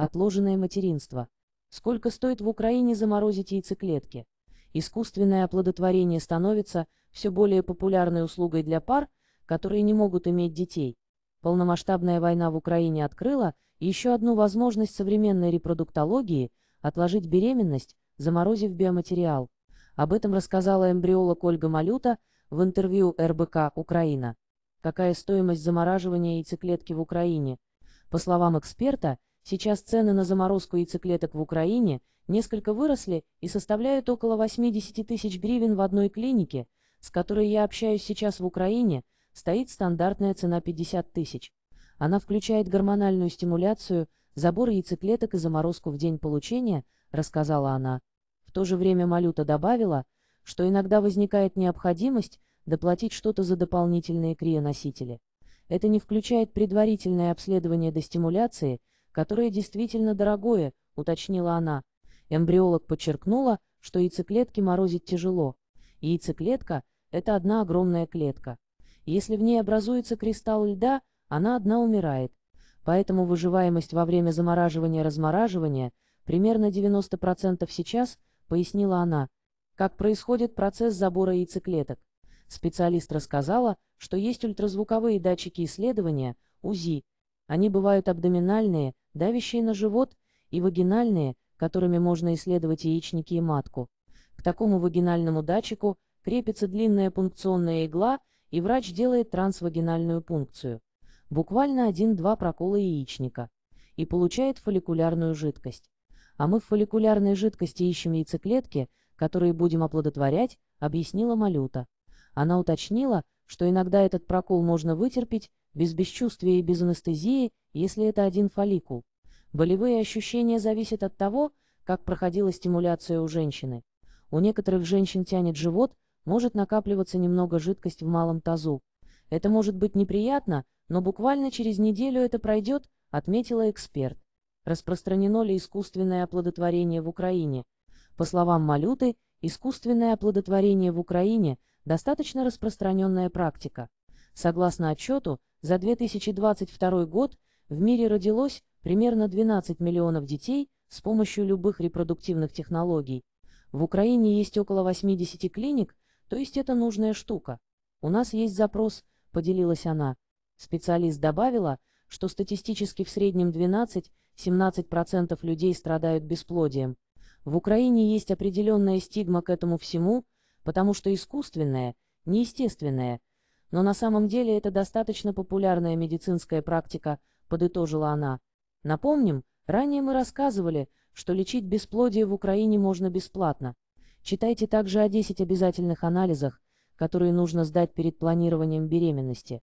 Отложенное материнство. Сколько стоит в Украине заморозить яйцеклетки? Искусственное оплодотворение становится все более популярной услугой для пар, которые не могут иметь детей. Полномасштабная война в Украине открыла еще одну возможность современной репродуктологии – отложить беременность, заморозив биоматериал. Об этом рассказала эмбриолог Ольга Малюта в интервью РБК «Украина». Какая стоимость замораживания яйцеклетки в Украине? По словам эксперта, Сейчас цены на заморозку яйцеклеток в Украине несколько выросли и составляют около 80 тысяч гривен в одной клинике, с которой я общаюсь сейчас в Украине, стоит стандартная цена 50 тысяч. Она включает гормональную стимуляцию, забор яйцеклеток и заморозку в день получения, рассказала она. В то же время Малюта добавила, что иногда возникает необходимость доплатить что-то за дополнительные крионосители. Это не включает предварительное обследование до стимуляции – которое действительно дорогое, уточнила она. Эмбриолог подчеркнула, что яйцеклетки морозить тяжело. Яйцеклетка – это одна огромная клетка. Если в ней образуется кристалл льда, она одна умирает. Поэтому выживаемость во время замораживания-размораживания примерно 90% сейчас, пояснила она. Как происходит процесс забора яйцеклеток? Специалист рассказала, что есть ультразвуковые датчики исследования, УЗИ, они бывают абдоминальные, давящие на живот, и вагинальные, которыми можно исследовать яичники и матку. К такому вагинальному датчику крепится длинная пункционная игла, и врач делает трансвагинальную пункцию. Буквально один-два прокола яичника. И получает фолликулярную жидкость. А мы в фолликулярной жидкости ищем яйцеклетки, которые будем оплодотворять, объяснила Малюта. Она уточнила, что иногда этот прокол можно вытерпеть, без бесчувствия и без анестезии, если это один фолликул. Болевые ощущения зависят от того, как проходила стимуляция у женщины. У некоторых женщин тянет живот, может накапливаться немного жидкость в малом тазу. Это может быть неприятно, но буквально через неделю это пройдет, отметила эксперт. Распространено ли искусственное оплодотворение в Украине? По словам Малюты, искусственное оплодотворение в Украине – достаточно распространенная практика. Согласно отчету, за 2022 год в мире родилось примерно 12 миллионов детей с помощью любых репродуктивных технологий. В Украине есть около 80 клиник, то есть это нужная штука. У нас есть запрос, поделилась она. Специалист добавила, что статистически в среднем 12-17% людей страдают бесплодием. В Украине есть определенная стигма к этому всему, потому что искусственное, неестественное – но на самом деле это достаточно популярная медицинская практика, подытожила она. Напомним, ранее мы рассказывали, что лечить бесплодие в Украине можно бесплатно. Читайте также о 10 обязательных анализах, которые нужно сдать перед планированием беременности.